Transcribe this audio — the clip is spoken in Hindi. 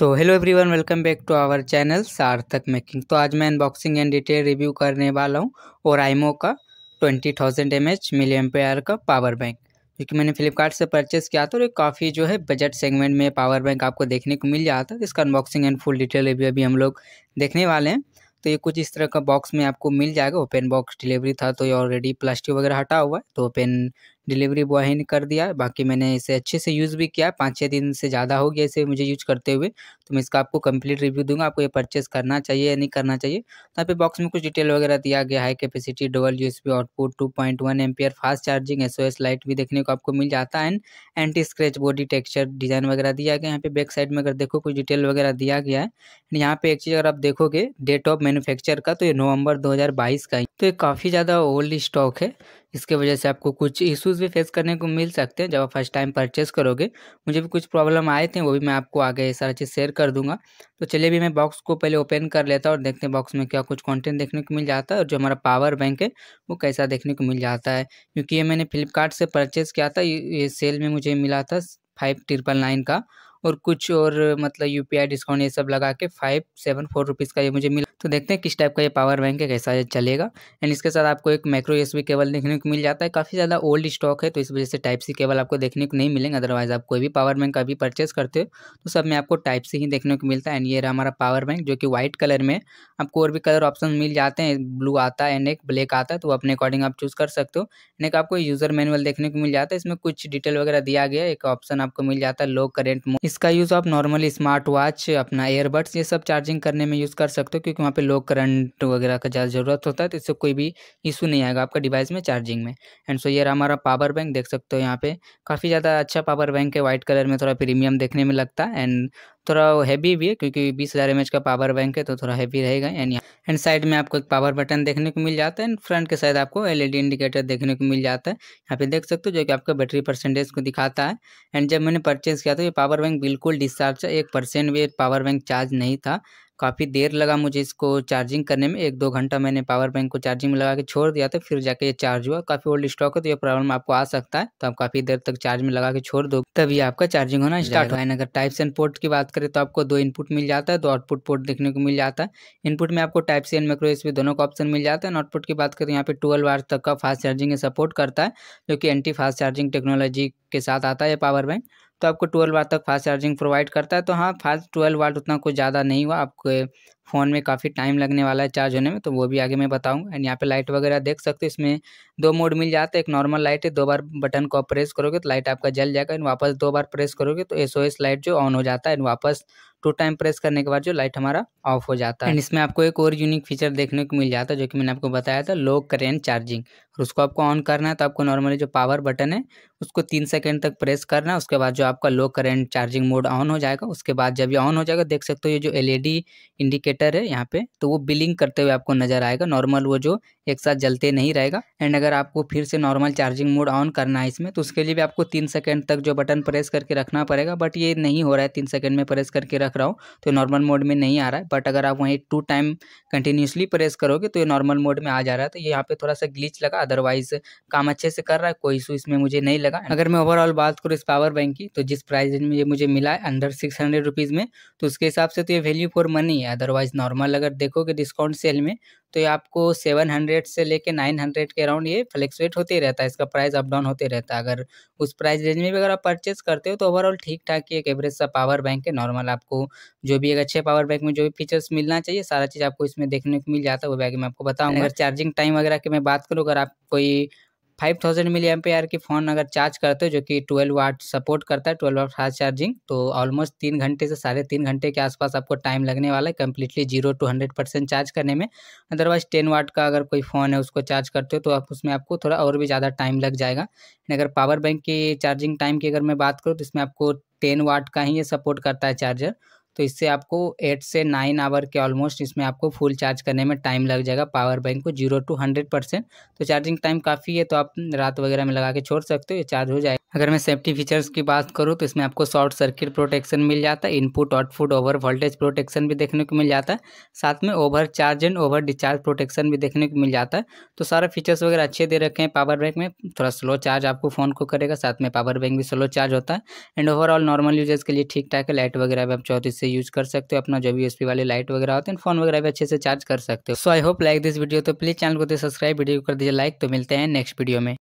so hello everyone welcome back to our channel Sarthak making तो आज मैं अनबॉक्सिंग एंड डिटेल रिव्यू करने वाला हूँ और आईमो का twenty thousand M H milliampere का पावर बैंक जो कि मैंने फ्लिपकार्ट से परचेस किया था और काफ़ी जो है बजट सेगमेंट में पावर बैंक आपको देखने को मिल जाता है इसका unboxing and full detail review अभी हम लोग देखने वाले हैं तो ये कुछ इस तरह का बॉक्स में आपको मिल जाएगा ओपन बॉक्स डिलीवरी था तो ये ऑलरेडी प्लास्टिक वगैरह हटा हुआ है तो ओपन डिलीवरी बॉय ही ने कर दिया बाकी मैंने इसे अच्छे से यूज़ भी किया पाँच छः दिन से ज़्यादा हो गया इसे मुझे यूज करते हुए तो मैं इसका आपको कंप्लीट रिव्यू दूंगा आपको ये परचेस करना चाहिए या नहीं करना चाहिए तो यहाँ पे बॉक्स में कुछ डिटेल वगैरह दिया गया high capacity double U output two point one fast charging S light भी देखने को आपको मिल जाता है anti scratch body texture design वगैरह दिया गया यहाँ पे बैक साइड में अगर देखो कुछ डिटेल वगैरह दिया गया है यहाँ पे एक चीज़ अगर आप देखोगे डेट ऑफ मैनुफैक्चर का तो ये नवंबर दो का ही तो ये काफ़ी ज़्यादा ओल्ड स्टॉक है इसके वजह से आपको कुछ इश्यूज भी फेस करने को मिल सकते हैं जब आप फर्स्ट टाइम परचेस करोगे मुझे भी कुछ प्रॉब्लम आए थे वो भी मैं आपको आगे सारा चीज़ शेयर कर दूंगा तो चलिए भी मैं बॉक्स को पहले ओपन कर लेता और देखते हैं बॉक्स में क्या कुछ कॉन्टेंट देखने को मिल जाता है और जो हमारा पावर बैंक है वो कैसा देखने को मिल जाता है क्योंकि ये मैंने फ्लिपकार्ट से परचेज़ किया था ये सेल में मुझे मिला था फाइव ट्रिपल नाइन का और कुछ और मतलब यू डिस्काउंट ये सब लगा के फाइव सेवन फोर रुपीज़ का ये मुझे मिला तो देखते हैं किस टाइप का ये पावर बैंक है कैसा चलेगा एंड इसके साथ आपको एक माइक्रो एस केबल देखने को मिल जाता है काफ़ी ज़्यादा ओल्ड स्टॉक है तो इस वजह से टाइप सी केबल आपको देखने को नहीं मिलेंगे अदरवाइज़ आप कोई भी पावर बैंक अभी परचेस करते हो तो सब में आपको टाइप सी ही देखने को मिलता है एंड ये रहा हमारा पावर बैंक जो कि व्हाइट कलर में आपको और भी कलर ऑप्शन मिल जाते हैं ब्लू आता है एंड एक ब्लैक आता है तो अपने अकॉर्डिंग आप चूज़ कर सकते हो एंड एक आपको यूज़र मैनुअल देखने को मिल जाता है इसमें कुछ डिटेल वगैरह दिया गया एक ऑप्शन आपको मिल जाता है लो करेंट इसका यूज़ आप नॉर्मली स्मार्ट वॉच अपना एयरबड्स ये सब चार्जिंग करने में यूज़ कर सकते हो क्योंकि वहाँ पे लो करंट वगैरह का ज़्यादा ज़रूरत होता है तो इससे कोई भी इशू नहीं आएगा आपका डिवाइस में चार्जिंग में एंड सो ये रहा हमारा पावर बैंक देख सकते हो यहाँ पे काफ़ी ज़्यादा अच्छा पावर बैंक है वाइट कलर में थोड़ा प्रीमियम देखने में लगता है एंड थोड़ा हैवी भी है क्योंकि बीस हज़ार एम का पावर बैंक है तो थोड़ा हैवी रहेगा एंड एंड साइड में आपको एक पावर बटन देखने को मिल जाता है एंड फ्रंट के साइड आपको एलईडी इंडिकेटर देखने को मिल जाता है यहाँ पे देख सकते हो जो कि आपका बैटरी परसेंटेज को दिखाता है एंड जब मैंने परचेज़ किया तो ये पावर बैंक बिल्कुल डिस्चार्ज है एक परसेंट भी पावर बैंक चार्ज नहीं था काफ़ी देर लगा मुझे इसको चार्जिंग करने में एक दो घंटा मैंने पावर बैंक को चार्जिंग में लगा के छोड़ दिया था फिर जाके ये चार्ज हुआ काफ़ी ओल्ड स्टॉक है तो ये प्रॉब्लम आपको आ सकता है तो आप काफ़ी देर तक चार्ज में लगा के छोड़ दो तभी आपका चार्जिंग होना स्टार्ट होगा अगर टाइप्स एंड पोर्ट की बात करें तो आपको दो इनपुट मिल जाता है दो आउटपुट पोर्ट देखने को मिल जाता है इनपुट में आपको type C and micro S दोनों का ऑप्शन मिल जाता है आउटपुट की बात करें तो यहाँ पे ट्वेल्व आर तक का फास्ट चार्जिंग सपोर्ट करता है जो कि एंटी फास्ट चार्जिंग टेक्नोलॉजी के साथ आता है पावर बैंक तो आपको ट्वेल्व वाट तक फास्ट चार्जिंग प्रोवाइड करता है तो हाँ फास्ट ट्वेल्व वाट उतना कुछ ज़्यादा नहीं हुआ आपके फ़ोन में काफ़ी टाइम लगने वाला है चार्ज होने में तो वो भी आगे मैं बताऊँगा एंड यहाँ पे लाइट वगैरह देख सकते हो इसमें दो मोड मिल जाता है एक नॉर्मल लाइट है दो बार बटन को आप प्रेस करोगे तो लाइट आपका जल जाएगा एंड वापस दो बार प्रेस करोगे तो एस लाइट जो ऑन हो जाता है एंड वापस टू टाइम प्रेस करने के बाद जो लाइट हमारा ऑफ हो जाता है एंड इसमें आपको एक और यूनिक फीचर देखने को मिल जाता है जो कि मैंने आपको बताया था लो करेंट चार्जिंग और उसको आपको ऑन करना है तो आपको नॉर्मली जो पावर बटन है उसको तीन सेकेंड तक प्रेस करना है उसके बाद जो आपका low current charging mode on हो जाएगा उसके बाद जब ये ऑन हो जाएगा देख सकते हो ये जो एल इंडिकेटर e इंडिकेटर है यहाँ पे तो वो बिलिंग करते हुए आपको नजर आएगा नॉर्मल वो जो एक साथ जलते नहीं रहेगा एंड अगर आपको फिर से नॉर्मल चार्जिंग मोड ऑन करना है इसमें तो उसके लिए भी आपको तीन सेकेंड तक जो बटन प्रेस करके रखना पड़ेगा बट ये नहीं हो रहा है तीन सेकेंड में प्रेस करके रख रहा हूँ तो नॉर्मल मोड में नहीं आ रहा है बट अगर आप वहीं टू टाइम कंटिन्यूसली प्रेस करोगे तो ये नॉर्मल मोड में आ जा रहा है तो यहाँ पे थोड़ा सा ग्लीच लगा अदरवाइज काम अच्छे से कर रहा है कोई इशू इसमें मुझे नहीं लगा अगर मैं ओवरऑल बात करूँ इस पावर बैंक की तो जिस प्राइस में ये मुझे मिला है अंडर सिक्स हंड्रेड रुपीज़ में तो उसके हिसाब से तो ये वैल्यू फॉर मनी है अदरवाइज प्राइस नॉर्मल अगर देखोगे डिस्काउंट सेल में तो ये आपको सेवन हंड्रेड से लेके नाइन हंड्रेड के अराउंड ये फ्लैक्चुएट होते ही रहता है इसका प्राइस अप डाउन होते रहता है अगर उस प्राइस रेंज में भी अगर आप परचेज करते हो तो ओवरऑल ठीक ठाक ही एक एवरेज सा पावर बैंक है नॉर्मल आपको जो भी एक अच्छे पावर बैंक में जो भी फीचर्स मिलना चाहिए सारा चीज़ आपको इसमें देखने को मिल जाता है वो बैग में आपको बताऊँगा अगर चार्जिंग टाइम वगैरह की मैं बात करूँ अगर आप कोई फाइव थाउजेंड मिली आर की फ़ोन अगर चार्ज करते हो जो कि ट्वेल्व वाट सपोर्ट करता है ट्वेल्व वाट फास्ट चार्जिंग तो ऑलमोस्ट तीन घंटे से साढ़े तीन घंटे के आसपास आपको टाइम लगने वाला है completely zero to hundred percent charge करने में अदरवाइज टेन वाट का अगर कोई फ़ोन है उसको चार्ज करते हो तो आप उसमें आपको थोड़ा और भी ज़्यादा टाइम लग जाएगा अगर पावर बैंक की चार्जिंग टाइम की अगर मैं बात करूँ तो इसमें आपको टेन वाट का ही ये सपोर्ट करता है चार्जर तो इससे आपको एट से नाइन आवर के ऑलमोस्ट इसमें आपको फुल चार्ज करने में टाइम लग जाएगा पावर बैंक को जीरो टू हंड्रेड परसेंट तो चार्जिंग टाइम काफ़ी है तो आप रात वगैरह में लगा के छोड़ सकते हो ये चार्ज हो जाएगा अगर मैं सेफ्टी फीचर्स की बात करूँ तो इसमें आपको शॉर्ट सर्किट प्रोटेक्शन मिल जाता है input output over voltage protection भी देखने को मिल जाता है साथ में over charge and over discharge protection भी देखने को मिल जाता है तो सारा फीचर्स वगैरह अच्छे दे रखे हैं पावर बैंक में थोड़ा स्लो चार्ज आपको फ़ोन को करेगा साथ में पावर बैंक भी स्लो चार्ज होता है एंड ओवरऑल नॉर्मल यूजर्स के लिए ठीक ठाक है लाइट वगैरह भी आप चौथी से यूज कर सकते हो अपना जो भी एसपी वाले लाइट वगैरह होते हैं फोन वगैरह भी अच्छे से चार्ज कर सकते हो so I hope like this video तो प्लीज चैनल को सब्सक्राइब वीडियो तो कर दीजिए लाइक तो मिलते हैं नेक्स्ट वीडियो में